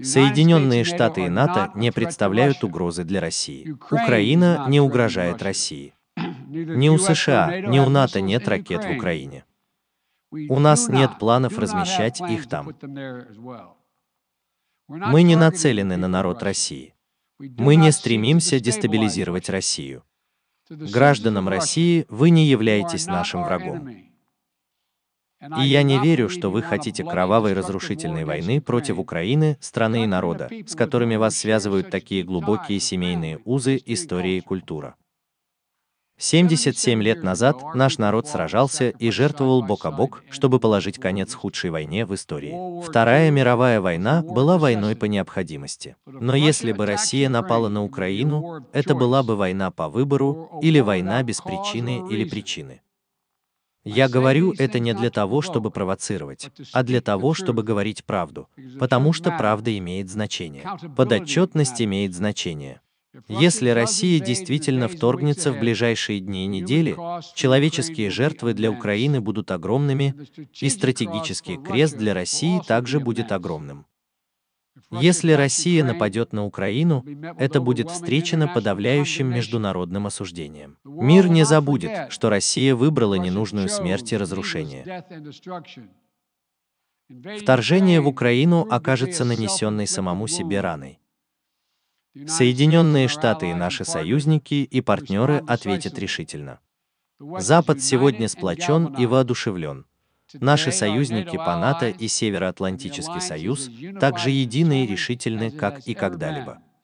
Соединенные Штаты и НАТО не представляют угрозы для России. Украина не угрожает России. Ни у США, ни у НАТО нет ракет в Украине. У нас нет планов размещать их там. Мы не нацелены на народ России. Мы не стремимся дестабилизировать Россию. Гражданам России вы не являетесь нашим врагом. И я не верю, что вы хотите кровавой разрушительной войны против Украины, страны и народа, с которыми вас связывают такие глубокие семейные узы, история и культура. 77 лет назад наш народ сражался и жертвовал бок о бок, чтобы положить конец худшей войне в истории. Вторая мировая война была войной по необходимости. Но если бы Россия напала на Украину, это была бы война по выбору или война без причины или причины. Я говорю это не для того, чтобы провоцировать, а для того, чтобы говорить правду, потому что правда имеет значение. Подотчетность имеет значение. Если Россия действительно вторгнется в ближайшие дни и недели, человеческие жертвы для Украины будут огромными, и стратегический крест для России также будет огромным. Если Россия нападет на Украину, это будет встречено подавляющим международным осуждением. Мир не забудет, что Россия выбрала ненужную смерть и разрушение. Вторжение в Украину окажется нанесенной самому себе раной. Соединенные Штаты и наши союзники и партнеры ответят решительно. Запад сегодня сплочен и воодушевлен, Наши союзники по НАТО и Североатлантический союз также едины и решительны, как и когда-либо.